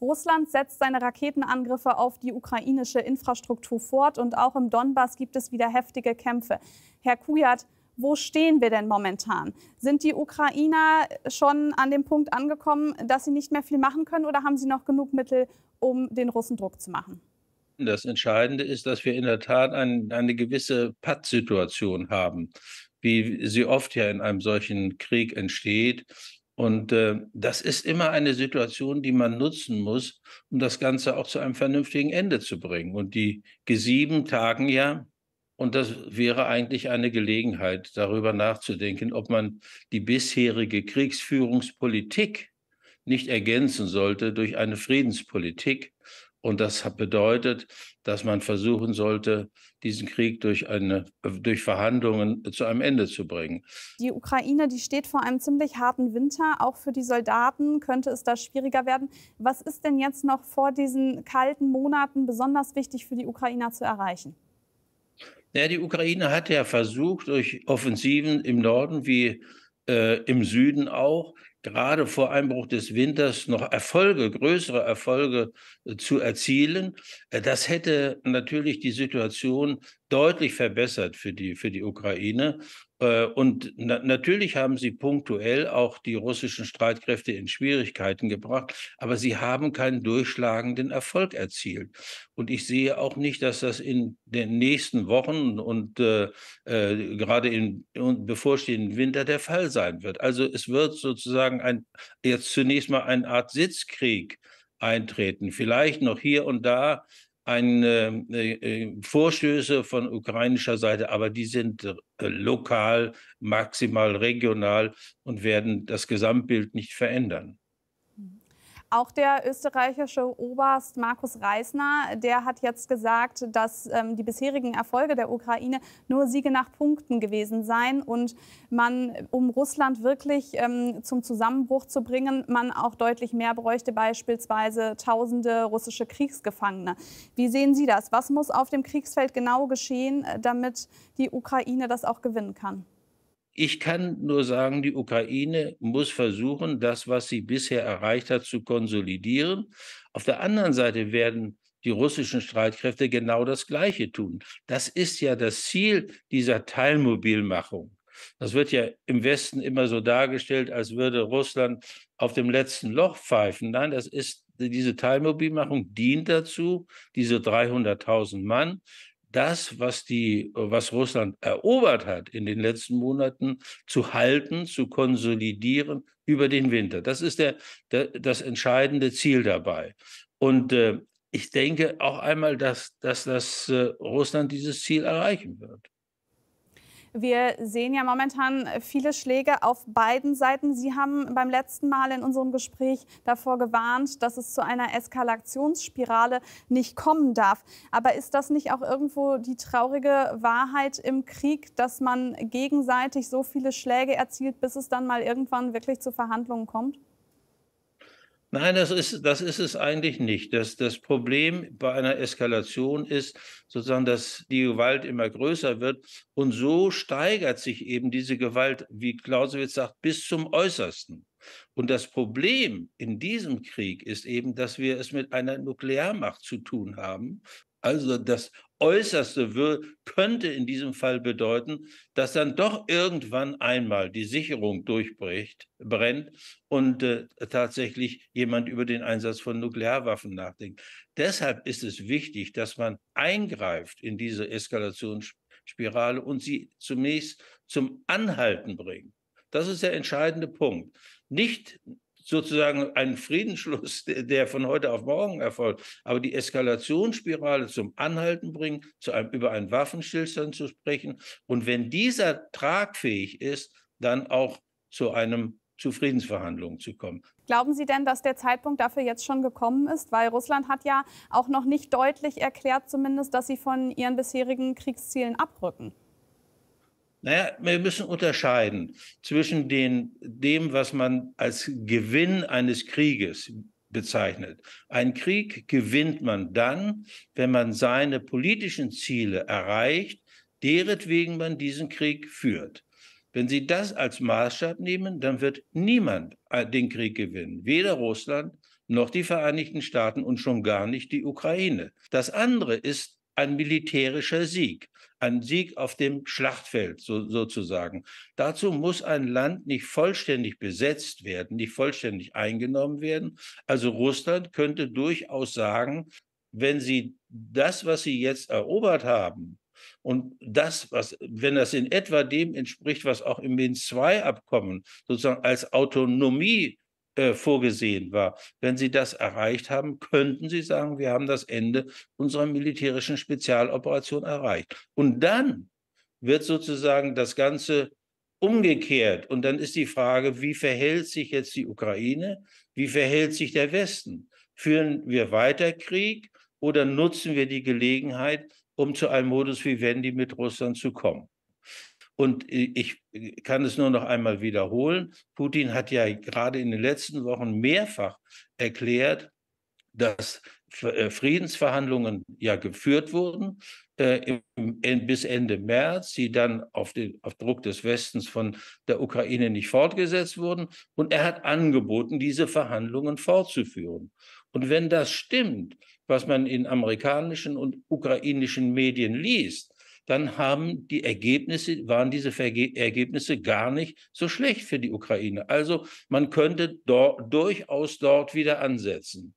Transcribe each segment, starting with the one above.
Russland setzt seine Raketenangriffe auf die ukrainische Infrastruktur fort und auch im Donbass gibt es wieder heftige Kämpfe. Herr Kujat, wo stehen wir denn momentan? Sind die Ukrainer schon an dem Punkt angekommen, dass sie nicht mehr viel machen können oder haben sie noch genug Mittel, um den Russen Druck zu machen? Das Entscheidende ist, dass wir in der Tat ein, eine gewisse Pattsituation haben, wie sie oft ja in einem solchen Krieg entsteht und äh, das ist immer eine Situation, die man nutzen muss, um das Ganze auch zu einem vernünftigen Ende zu bringen. Und die G7 tagen ja. Und das wäre eigentlich eine Gelegenheit, darüber nachzudenken, ob man die bisherige Kriegsführungspolitik nicht ergänzen sollte durch eine Friedenspolitik, und das bedeutet, dass man versuchen sollte, diesen Krieg durch, eine, durch Verhandlungen zu einem Ende zu bringen. Die Ukraine, die steht vor einem ziemlich harten Winter. Auch für die Soldaten könnte es da schwieriger werden. Was ist denn jetzt noch vor diesen kalten Monaten besonders wichtig für die Ukrainer zu erreichen? Ja, die Ukraine hat ja versucht, durch Offensiven im Norden wie äh, im Süden auch gerade vor Einbruch des Winters noch Erfolge, größere Erfolge äh, zu erzielen. Äh, das hätte natürlich die Situation deutlich verbessert für die, für die Ukraine. Äh, und na natürlich haben sie punktuell auch die russischen Streitkräfte in Schwierigkeiten gebracht, aber sie haben keinen durchschlagenden Erfolg erzielt. Und ich sehe auch nicht, dass das in den nächsten Wochen und äh, äh, gerade im bevorstehenden Winter der Fall sein wird. Also es wird sozusagen ein, jetzt zunächst mal eine Art Sitzkrieg eintreten. Vielleicht noch hier und da eine, äh, äh, Vorstöße von ukrainischer Seite, aber die sind äh, lokal, maximal regional und werden das Gesamtbild nicht verändern. Auch der österreichische Oberst Markus Reisner, der hat jetzt gesagt, dass ähm, die bisherigen Erfolge der Ukraine nur Siege nach Punkten gewesen seien und man, um Russland wirklich ähm, zum Zusammenbruch zu bringen, man auch deutlich mehr bräuchte, beispielsweise tausende russische Kriegsgefangene. Wie sehen Sie das? Was muss auf dem Kriegsfeld genau geschehen, äh, damit die Ukraine das auch gewinnen kann? Ich kann nur sagen, die Ukraine muss versuchen, das, was sie bisher erreicht hat, zu konsolidieren. Auf der anderen Seite werden die russischen Streitkräfte genau das Gleiche tun. Das ist ja das Ziel dieser Teilmobilmachung. Das wird ja im Westen immer so dargestellt, als würde Russland auf dem letzten Loch pfeifen. Nein, das ist diese Teilmobilmachung dient dazu, diese 300.000 Mann das, was, die, was Russland erobert hat in den letzten Monaten, zu halten, zu konsolidieren über den Winter. Das ist der, der das entscheidende Ziel dabei. Und äh, ich denke auch einmal, dass, dass, dass äh, Russland dieses Ziel erreichen wird. Wir sehen ja momentan viele Schläge auf beiden Seiten. Sie haben beim letzten Mal in unserem Gespräch davor gewarnt, dass es zu einer Eskalationsspirale nicht kommen darf. Aber ist das nicht auch irgendwo die traurige Wahrheit im Krieg, dass man gegenseitig so viele Schläge erzielt, bis es dann mal irgendwann wirklich zu Verhandlungen kommt? Nein, das ist, das ist es eigentlich nicht. Das, das Problem bei einer Eskalation ist sozusagen, dass die Gewalt immer größer wird. Und so steigert sich eben diese Gewalt, wie Clausewitz sagt, bis zum Äußersten. Und das Problem in diesem Krieg ist eben, dass wir es mit einer Nuklearmacht zu tun haben also das Äußerste will, könnte in diesem Fall bedeuten, dass dann doch irgendwann einmal die Sicherung durchbricht, brennt und äh, tatsächlich jemand über den Einsatz von Nuklearwaffen nachdenkt. Deshalb ist es wichtig, dass man eingreift in diese Eskalationsspirale und sie zunächst zum Anhalten bringt. Das ist der entscheidende Punkt. Nicht sozusagen einen Friedensschluss, der von heute auf morgen erfolgt, aber die Eskalationsspirale zum Anhalten bringen, zu einem, über einen Waffenstillstand zu sprechen und wenn dieser tragfähig ist, dann auch zu einem zu Friedensverhandlungen zu kommen. Glauben Sie denn, dass der Zeitpunkt dafür jetzt schon gekommen ist? Weil Russland hat ja auch noch nicht deutlich erklärt, zumindest, dass sie von ihren bisherigen Kriegszielen abrücken. Naja, wir müssen unterscheiden zwischen den, dem, was man als Gewinn eines Krieges bezeichnet. Ein Krieg gewinnt man dann, wenn man seine politischen Ziele erreicht, deretwegen man diesen Krieg führt. Wenn Sie das als Maßstab nehmen, dann wird niemand äh, den Krieg gewinnen, weder Russland noch die Vereinigten Staaten und schon gar nicht die Ukraine. Das andere ist ein militärischer Sieg, ein Sieg auf dem Schlachtfeld so, sozusagen. Dazu muss ein Land nicht vollständig besetzt werden, nicht vollständig eingenommen werden. Also Russland könnte durchaus sagen, wenn sie das, was sie jetzt erobert haben, und das, was, wenn das in etwa dem entspricht, was auch im Minsk-II-Abkommen sozusagen als Autonomie äh, vorgesehen war. Wenn Sie das erreicht haben, könnten Sie sagen, wir haben das Ende unserer militärischen Spezialoperation erreicht. Und dann wird sozusagen das Ganze umgekehrt. Und dann ist die Frage, wie verhält sich jetzt die Ukraine? Wie verhält sich der Westen? Führen wir weiter Krieg oder nutzen wir die Gelegenheit, um zu einem Modus vivendi mit Russland zu kommen? Und ich kann es nur noch einmal wiederholen. Putin hat ja gerade in den letzten Wochen mehrfach erklärt, dass äh, Friedensverhandlungen ja geführt wurden äh, bis Ende März, die dann auf, den, auf Druck des Westens von der Ukraine nicht fortgesetzt wurden. Und er hat angeboten, diese Verhandlungen fortzuführen. Und wenn das stimmt, was man in amerikanischen und ukrainischen Medien liest, dann haben die Ergebnisse, waren diese Verge Ergebnisse gar nicht so schlecht für die Ukraine. Also man könnte do durchaus dort wieder ansetzen.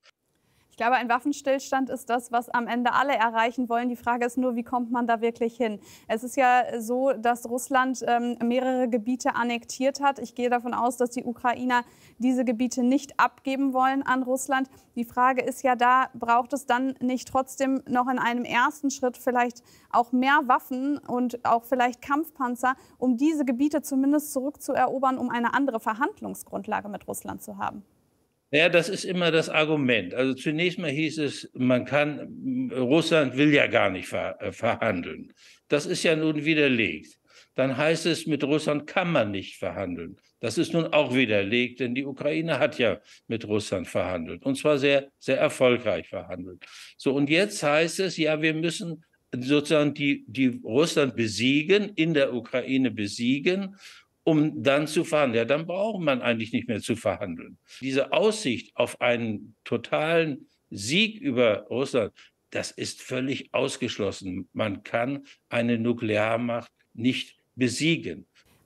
Ich glaube, ein Waffenstillstand ist das, was am Ende alle erreichen wollen. Die Frage ist nur, wie kommt man da wirklich hin? Es ist ja so, dass Russland ähm, mehrere Gebiete annektiert hat. Ich gehe davon aus, dass die Ukrainer diese Gebiete nicht abgeben wollen an Russland. Die Frage ist ja da, braucht es dann nicht trotzdem noch in einem ersten Schritt vielleicht auch mehr Waffen und auch vielleicht Kampfpanzer, um diese Gebiete zumindest zurückzuerobern, um eine andere Verhandlungsgrundlage mit Russland zu haben? Ja, das ist immer das Argument. Also zunächst mal hieß es, man kann, Russland will ja gar nicht ver, äh, verhandeln. Das ist ja nun widerlegt. Dann heißt es, mit Russland kann man nicht verhandeln. Das ist nun auch widerlegt, denn die Ukraine hat ja mit Russland verhandelt und zwar sehr, sehr erfolgreich verhandelt. So, und jetzt heißt es, ja, wir müssen sozusagen die, die Russland besiegen, in der Ukraine besiegen um dann zu verhandeln. Ja, dann braucht man eigentlich nicht mehr zu verhandeln. Diese Aussicht auf einen totalen Sieg über Russland, das ist völlig ausgeschlossen. Man kann eine Nuklearmacht nicht besiegen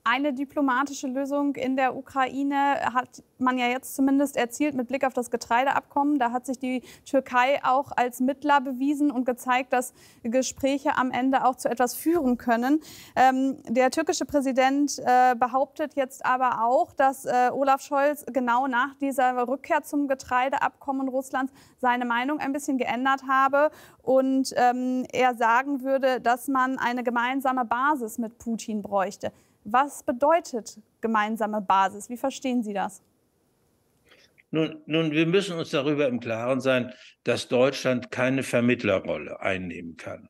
eine diplomatische Lösung in der Ukraine hat man ja jetzt zumindest erzielt mit Blick auf das Getreideabkommen. Da hat sich die Türkei auch als Mittler bewiesen und gezeigt, dass Gespräche am Ende auch zu etwas führen können. Ähm, der türkische Präsident äh, behauptet jetzt aber auch, dass äh, Olaf Scholz genau nach dieser Rückkehr zum Getreideabkommen Russlands seine Meinung ein bisschen geändert habe und ähm, er sagen würde, dass man eine gemeinsame Basis mit Putin bräuchte. Was bedeutet gemeinsame Basis? Wie verstehen Sie das? Nun, nun, wir müssen uns darüber im Klaren sein, dass Deutschland keine Vermittlerrolle einnehmen kann.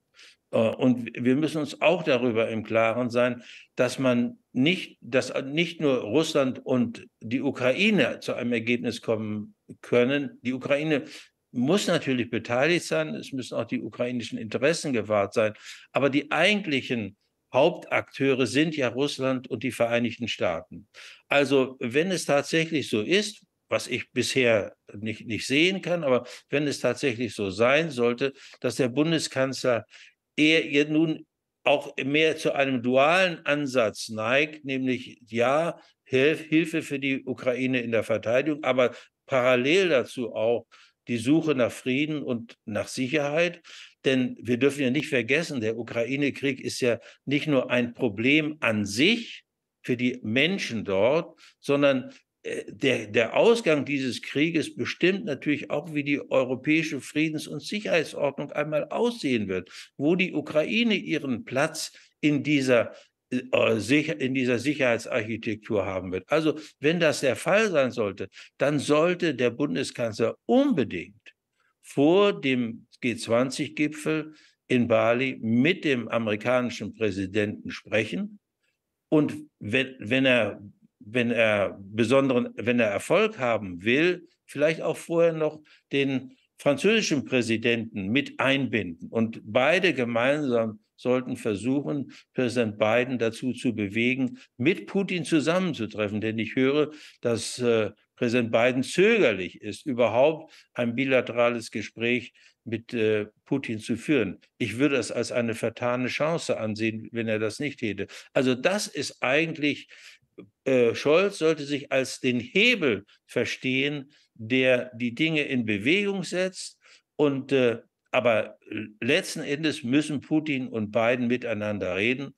Äh, und wir müssen uns auch darüber im Klaren sein, dass man nicht, dass nicht nur Russland und die Ukraine zu einem Ergebnis kommen können. Die Ukraine muss natürlich beteiligt sein. Es müssen auch die ukrainischen Interessen gewahrt sein. Aber die eigentlichen Hauptakteure sind ja Russland und die Vereinigten Staaten. Also wenn es tatsächlich so ist, was ich bisher nicht, nicht sehen kann, aber wenn es tatsächlich so sein sollte, dass der Bundeskanzler eher nun auch mehr zu einem dualen Ansatz neigt, nämlich ja, Hilfe für die Ukraine in der Verteidigung, aber parallel dazu auch die Suche nach Frieden und nach Sicherheit. Denn wir dürfen ja nicht vergessen, der Ukraine-Krieg ist ja nicht nur ein Problem an sich für die Menschen dort, sondern äh, der, der Ausgang dieses Krieges bestimmt natürlich auch, wie die europäische Friedens- und Sicherheitsordnung einmal aussehen wird, wo die Ukraine ihren Platz in dieser äh, in dieser Sicherheitsarchitektur haben wird. Also wenn das der Fall sein sollte, dann sollte der Bundeskanzler unbedingt vor dem G20-Gipfel in Bali mit dem amerikanischen Präsidenten sprechen. Und wenn, wenn, er, wenn, er, besonderen, wenn er Erfolg haben will, vielleicht auch vorher noch den französischen Präsidenten mit einbinden und beide gemeinsam sollten versuchen, Präsident Biden dazu zu bewegen, mit Putin zusammenzutreffen. Denn ich höre, dass äh, Präsident Biden zögerlich ist, überhaupt ein bilaterales Gespräch mit äh, Putin zu führen. Ich würde es als eine vertane Chance ansehen, wenn er das nicht hätte. Also das ist eigentlich, äh, Scholz sollte sich als den Hebel verstehen, der die Dinge in Bewegung setzt und äh, aber letzten Endes müssen Putin und Biden miteinander reden.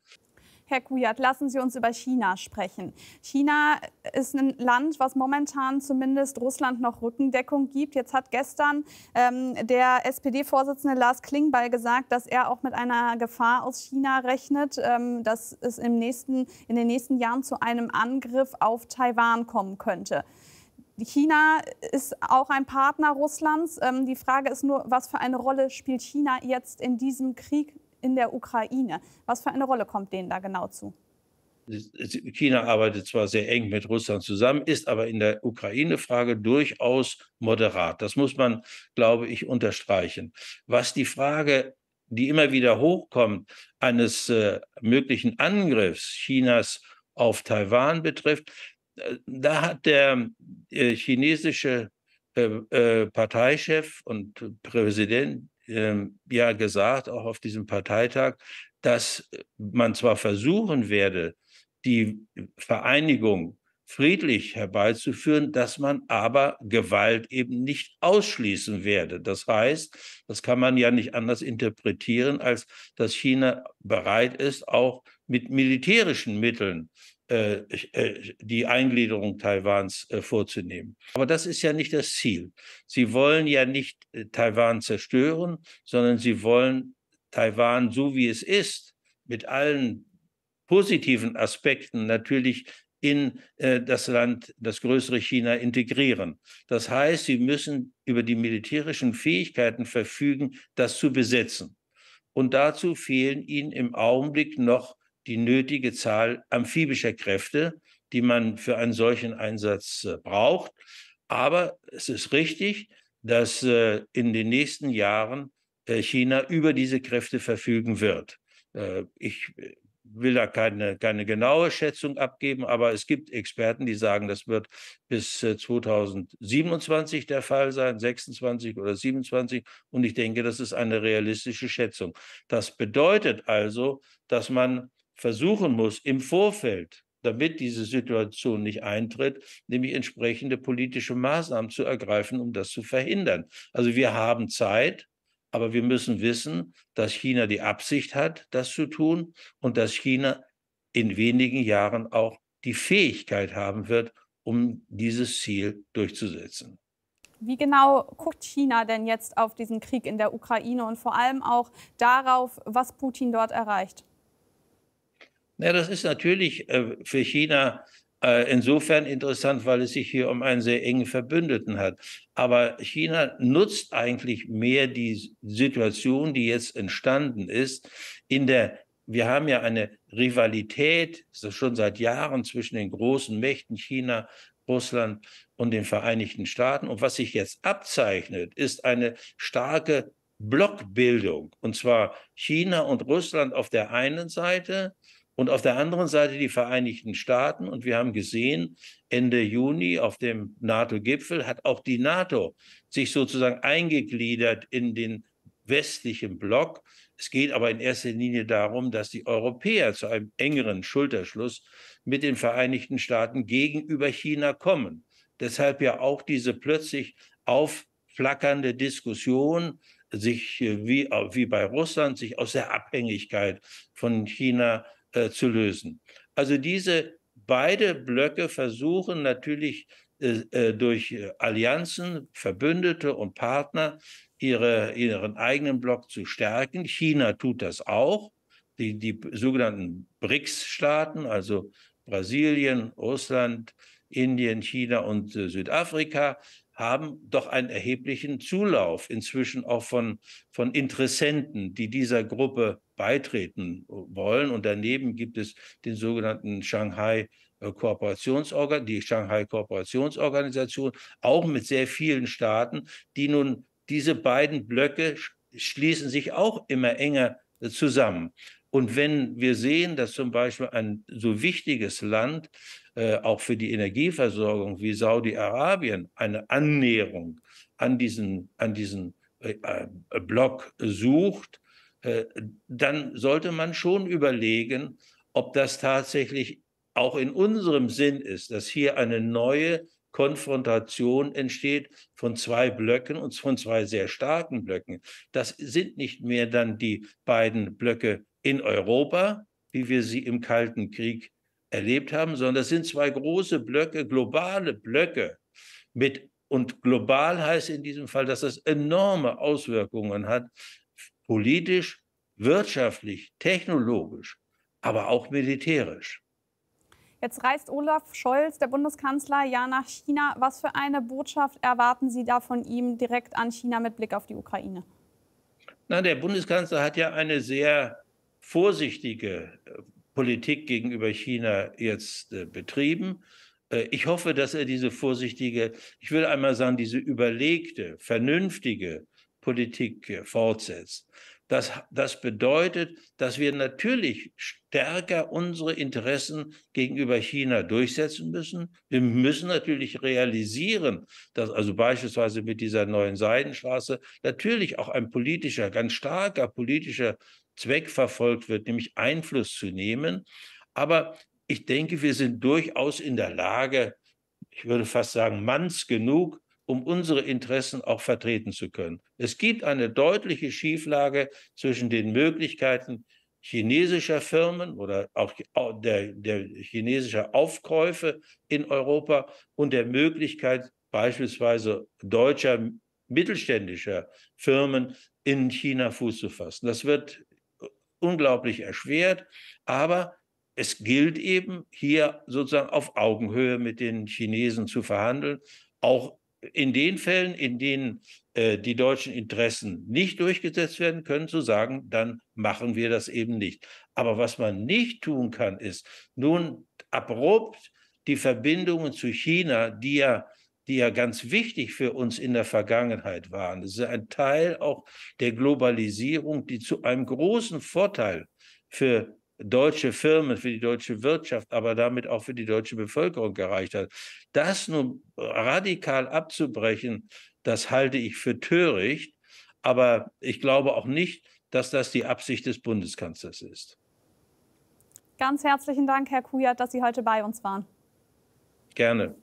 Herr Kujat, lassen Sie uns über China sprechen. China ist ein Land, was momentan zumindest Russland noch Rückendeckung gibt. Jetzt hat gestern ähm, der SPD-Vorsitzende Lars Klingbeil gesagt, dass er auch mit einer Gefahr aus China rechnet, ähm, dass es im nächsten, in den nächsten Jahren zu einem Angriff auf Taiwan kommen könnte. China ist auch ein Partner Russlands. Ähm, die Frage ist nur, was für eine Rolle spielt China jetzt in diesem Krieg in der Ukraine? Was für eine Rolle kommt denen da genau zu? China arbeitet zwar sehr eng mit Russland zusammen, ist aber in der Ukraine-Frage durchaus moderat. Das muss man, glaube ich, unterstreichen. Was die Frage, die immer wieder hochkommt, eines äh, möglichen Angriffs Chinas auf Taiwan betrifft, da hat der äh, chinesische äh, äh Parteichef und Präsident ähm, ja gesagt, auch auf diesem Parteitag, dass man zwar versuchen werde, die Vereinigung friedlich herbeizuführen, dass man aber Gewalt eben nicht ausschließen werde. Das heißt, das kann man ja nicht anders interpretieren, als dass China bereit ist, auch mit militärischen Mitteln äh, äh, die Eingliederung Taiwans äh, vorzunehmen. Aber das ist ja nicht das Ziel. Sie wollen ja nicht Taiwan zerstören, sondern sie wollen Taiwan so wie es ist, mit allen positiven Aspekten natürlich in äh, das Land, das größere China integrieren. Das heißt, sie müssen über die militärischen Fähigkeiten verfügen, das zu besetzen. Und dazu fehlen ihnen im Augenblick noch die nötige Zahl amphibischer Kräfte, die man für einen solchen Einsatz äh, braucht. Aber es ist richtig, dass äh, in den nächsten Jahren äh, China über diese Kräfte verfügen wird. Ich will da keine, keine genaue Schätzung abgeben, aber es gibt Experten, die sagen, das wird bis 2027 der Fall sein, 26 oder 27. Und ich denke, das ist eine realistische Schätzung. Das bedeutet also, dass man versuchen muss im Vorfeld, damit diese Situation nicht eintritt, nämlich entsprechende politische Maßnahmen zu ergreifen, um das zu verhindern. Also wir haben Zeit, aber wir müssen wissen, dass China die Absicht hat, das zu tun und dass China in wenigen Jahren auch die Fähigkeit haben wird, um dieses Ziel durchzusetzen. Wie genau guckt China denn jetzt auf diesen Krieg in der Ukraine und vor allem auch darauf, was Putin dort erreicht? Na, das ist natürlich äh, für China äh, insofern interessant, weil es sich hier um einen sehr engen Verbündeten hat. Aber China nutzt eigentlich mehr die Situation, die jetzt entstanden ist, in der wir haben ja eine Rivalität schon seit Jahren zwischen den großen Mächten China, Russland und den Vereinigten Staaten. Und was sich jetzt abzeichnet, ist eine starke Blockbildung. Und zwar China und Russland auf der einen Seite und auf der anderen Seite die Vereinigten Staaten. Und wir haben gesehen, Ende Juni auf dem NATO-Gipfel hat auch die NATO sich sozusagen eingegliedert in den westlichen Block. Es geht aber in erster Linie darum, dass die Europäer zu einem engeren Schulterschluss mit den Vereinigten Staaten gegenüber China kommen. Deshalb ja auch diese plötzlich aufflackernde Diskussion, sich äh, wie, äh, wie bei Russland, sich aus der Abhängigkeit von China äh, zu lösen. Also diese beide Blöcke versuchen natürlich äh, äh durch äh, Allianzen, Verbündete und Partner ihre, ihren eigenen Block zu stärken. China tut das auch. Die, die sogenannten BRICS-Staaten, also Brasilien, Russland, Indien, China und äh, Südafrika haben doch einen erheblichen Zulauf inzwischen auch von, von Interessenten, die dieser Gruppe beitreten wollen. Und daneben gibt es den sogenannten Shanghai äh, Kooperationsorgan, die Shanghai Kooperationsorganisation, auch mit sehr vielen Staaten, die nun diese beiden Blöcke schließen sich auch immer enger zusammen. Und wenn wir sehen, dass zum Beispiel ein so wichtiges Land äh, auch für die Energieversorgung wie Saudi-Arabien eine Annäherung an diesen, an diesen äh, äh Block sucht, äh, dann sollte man schon überlegen, ob das tatsächlich auch in unserem Sinn ist, dass hier eine neue Konfrontation entsteht von zwei Blöcken und von zwei sehr starken Blöcken. Das sind nicht mehr dann die beiden Blöcke in Europa, wie wir sie im Kalten Krieg erlebt haben, sondern das sind zwei große Blöcke, globale Blöcke mit und global heißt in diesem Fall, dass das enorme Auswirkungen hat, politisch, wirtschaftlich, technologisch, aber auch militärisch. Jetzt reist Olaf Scholz, der Bundeskanzler, ja nach China. Was für eine Botschaft erwarten Sie da von ihm direkt an China mit Blick auf die Ukraine? Na, der Bundeskanzler hat ja eine sehr vorsichtige äh, Politik gegenüber China jetzt äh, betrieben. Äh, ich hoffe, dass er diese vorsichtige, ich will einmal sagen, diese überlegte, vernünftige Politik fortsetzt. Das, das bedeutet, dass wir natürlich stärker unsere Interessen gegenüber China durchsetzen müssen. Wir müssen natürlich realisieren, dass also beispielsweise mit dieser neuen Seidenstraße natürlich auch ein politischer, ganz starker politischer Zweck verfolgt wird, nämlich Einfluss zu nehmen. Aber ich denke, wir sind durchaus in der Lage, ich würde fast sagen, manns genug, um unsere Interessen auch vertreten zu können. Es gibt eine deutliche Schieflage zwischen den Möglichkeiten chinesischer Firmen oder auch der, der chinesischer Aufkäufe in Europa und der Möglichkeit beispielsweise deutscher mittelständischer Firmen in China Fuß zu fassen. Das wird unglaublich erschwert. Aber es gilt eben, hier sozusagen auf Augenhöhe mit den Chinesen zu verhandeln, auch in den Fällen, in denen äh, die deutschen Interessen nicht durchgesetzt werden können, zu sagen, dann machen wir das eben nicht. Aber was man nicht tun kann, ist nun abrupt die Verbindungen zu China, die ja die ja ganz wichtig für uns in der Vergangenheit waren. Das ist ein Teil auch der Globalisierung, die zu einem großen Vorteil für deutsche Firmen, für die deutsche Wirtschaft, aber damit auch für die deutsche Bevölkerung gereicht hat. Das nun radikal abzubrechen, das halte ich für töricht, aber ich glaube auch nicht, dass das die Absicht des Bundeskanzlers ist. Ganz herzlichen Dank, Herr Kujat, dass Sie heute bei uns waren. Gerne.